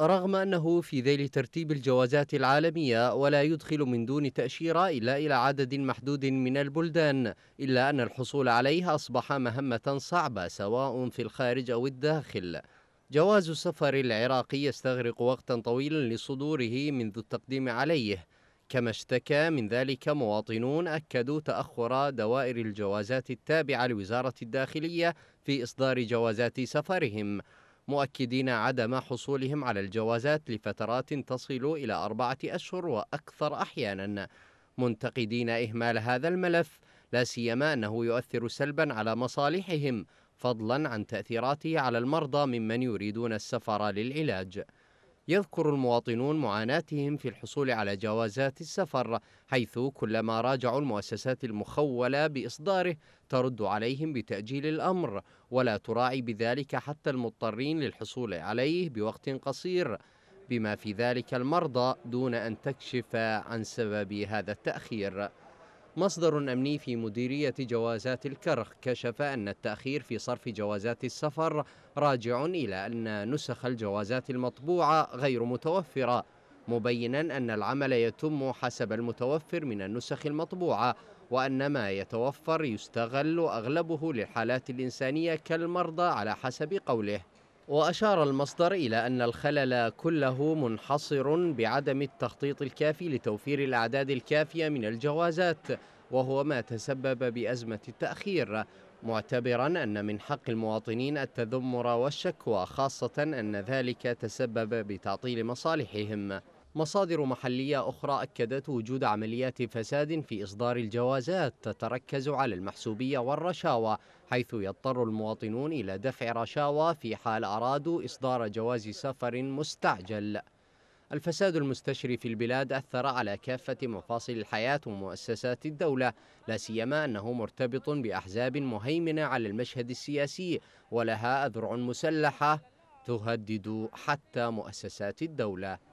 رغم أنه في ذيل ترتيب الجوازات العالمية ولا يدخل من دون تأشيرة إلا إلى عدد محدود من البلدان إلا أن الحصول عليه أصبح مهمة صعبة سواء في الخارج أو الداخل جواز السفر العراقي يستغرق وقتا طويلا لصدوره منذ التقديم عليه كما اشتكى من ذلك مواطنون أكدوا تأخر دوائر الجوازات التابعة لوزارة الداخلية في إصدار جوازات سفرهم مؤكدين عدم حصولهم على الجوازات لفترات تصل إلى أربعة أشهر وأكثر أحيانا منتقدين إهمال هذا الملف لا سيما أنه يؤثر سلبا على مصالحهم فضلا عن تأثيراته على المرضى ممن يريدون السفر للعلاج يذكر المواطنون معاناتهم في الحصول على جوازات السفر حيث كلما راجعوا المؤسسات المخولة بإصداره ترد عليهم بتأجيل الأمر ولا تراعي بذلك حتى المضطرين للحصول عليه بوقت قصير بما في ذلك المرضى دون أن تكشف عن سبب هذا التأخير مصدر أمني في مديرية جوازات الكرخ كشف أن التأخير في صرف جوازات السفر راجع إلى أن نسخ الجوازات المطبوعة غير متوفرة مبينا أن العمل يتم حسب المتوفر من النسخ المطبوعة وأن ما يتوفر يستغل أغلبه للحالات الإنسانية كالمرضى على حسب قوله وأشار المصدر إلى أن الخلل كله منحصر بعدم التخطيط الكافي لتوفير الأعداد الكافية من الجوازات وهو ما تسبب بأزمة التأخير معتبرا أن من حق المواطنين التذمر والشكوى خاصة أن ذلك تسبب بتعطيل مصالحهم مصادر محلية أخرى أكدت وجود عمليات فساد في إصدار الجوازات تتركز على المحسوبية والرشاوى حيث يضطر المواطنون إلى دفع رشاوى في حال أرادوا إصدار جواز سفر مستعجل الفساد المستشري في البلاد أثر على كافة مفاصل الحياة ومؤسسات الدولة لا سيما أنه مرتبط بأحزاب مهيمنة على المشهد السياسي ولها أذرع مسلحة تهدد حتى مؤسسات الدولة